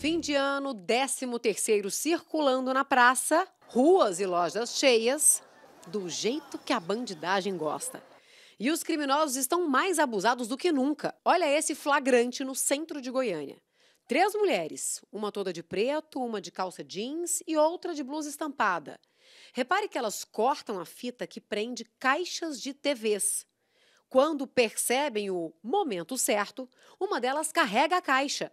Fim de ano, 13º circulando na praça, ruas e lojas cheias, do jeito que a bandidagem gosta. E os criminosos estão mais abusados do que nunca. Olha esse flagrante no centro de Goiânia. Três mulheres, uma toda de preto, uma de calça jeans e outra de blusa estampada. Repare que elas cortam a fita que prende caixas de TVs. Quando percebem o momento certo, uma delas carrega a caixa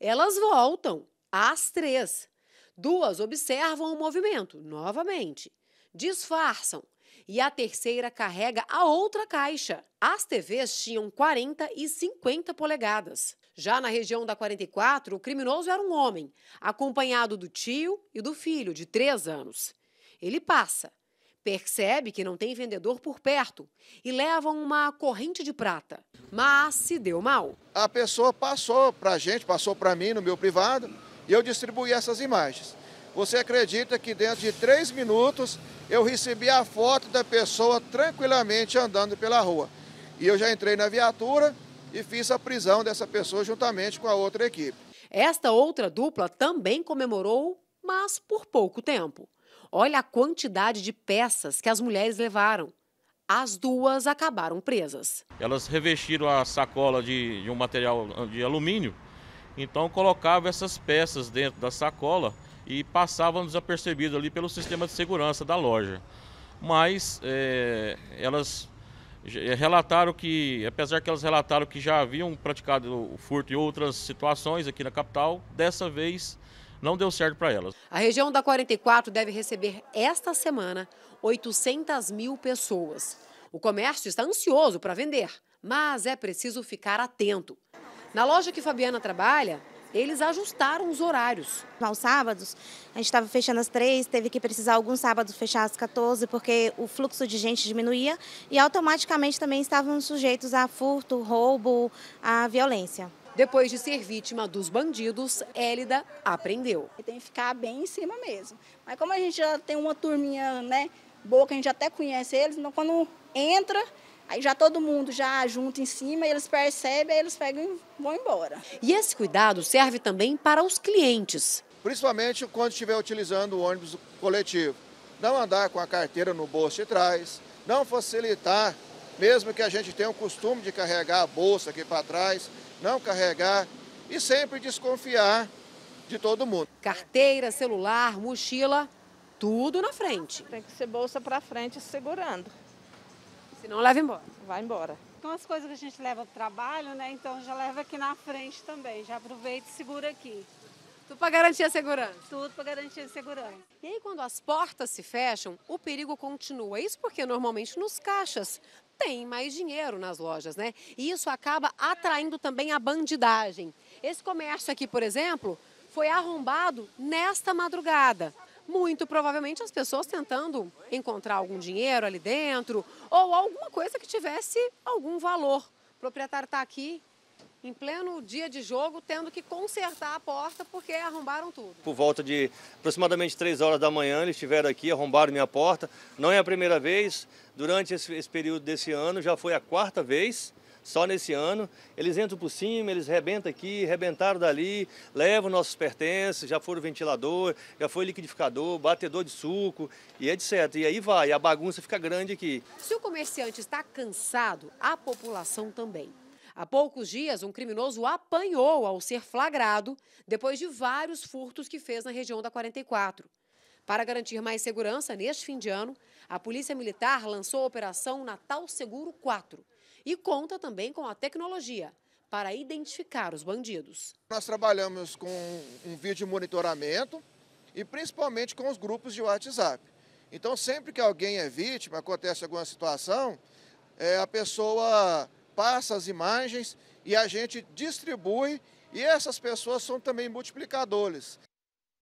elas voltam, as três. Duas observam o movimento, novamente. Disfarçam. E a terceira carrega a outra caixa. As TVs tinham 40 e 50 polegadas. Já na região da 44, o criminoso era um homem, acompanhado do tio e do filho, de três anos. Ele passa Percebe que não tem vendedor por perto e levam uma corrente de prata, mas se deu mal. A pessoa passou para a gente, passou para mim no meu privado e eu distribuí essas imagens. Você acredita que dentro de três minutos eu recebi a foto da pessoa tranquilamente andando pela rua? E eu já entrei na viatura e fiz a prisão dessa pessoa juntamente com a outra equipe. Esta outra dupla também comemorou, mas por pouco tempo. Olha a quantidade de peças que as mulheres levaram. As duas acabaram presas. Elas revestiram a sacola de, de um material ah, de alumínio, então colocavam essas peças dentro da sacola e passavam desapercebidas ali pelo sistema de segurança da loja. Mas é, elas eh, relataram que, apesar que elas relataram que já haviam praticado o furto em outras situações aqui na capital, dessa vez não deu certo para elas. A região da 44 deve receber esta semana 800 mil pessoas. O comércio está ansioso para vender, mas é preciso ficar atento. Na loja que Fabiana trabalha, eles ajustaram os horários. Aos sábados, a gente estava fechando às três, teve que precisar alguns sábados fechar às 14, porque o fluxo de gente diminuía e automaticamente também estavam sujeitos a furto, roubo, a violência. Depois de ser vítima dos bandidos, Hélida aprendeu. Tem que ficar bem em cima mesmo. Mas como a gente já tem uma turminha né, boa, que a gente até conhece eles, então quando entra, Aí já todo mundo já junta em cima, eles percebem, aí eles pegam e vão embora. E esse cuidado serve também para os clientes. Principalmente quando estiver utilizando o ônibus coletivo. Não andar com a carteira no bolso de trás, não facilitar mesmo que a gente tenha o costume de carregar a bolsa aqui para trás, não carregar e sempre desconfiar de todo mundo. Carteira, celular, mochila, tudo na frente. Tem que ser bolsa para frente segurando. Senão leva embora. Vai embora. Com então, as coisas que a gente leva para o trabalho, né? Então já leva aqui na frente também. Já aproveita e segura aqui. Tudo para garantir a segurança? Tudo para garantir a segurança. E aí, quando as portas se fecham, o perigo continua. Isso porque normalmente nos caixas tem mais dinheiro nas lojas, né? E isso acaba atraindo também a bandidagem. Esse comércio aqui, por exemplo, foi arrombado nesta madrugada muito provavelmente as pessoas tentando encontrar algum dinheiro ali dentro ou alguma coisa que tivesse algum valor. O proprietário está aqui em pleno dia de jogo, tendo que consertar a porta porque arrombaram tudo. Por volta de aproximadamente 3 horas da manhã, eles estiveram aqui, arrombaram minha porta. Não é a primeira vez, durante esse, esse período desse ano, já foi a quarta vez só nesse ano. Eles entram por cima, eles rebentam aqui, rebentaram dali, levam nossos pertences, já foram ventilador, já foi liquidificador, batedor de suco e etc. E aí vai, a bagunça fica grande aqui. Se o comerciante está cansado, a população também. Há poucos dias, um criminoso apanhou ao ser flagrado depois de vários furtos que fez na região da 44. Para garantir mais segurança neste fim de ano, a Polícia Militar lançou a Operação Natal Seguro 4 e conta também com a tecnologia para identificar os bandidos. Nós trabalhamos com um vídeo monitoramento e principalmente com os grupos de WhatsApp. Então, sempre que alguém é vítima, acontece alguma situação, é, a pessoa passa as imagens e a gente distribui e essas pessoas são também multiplicadores.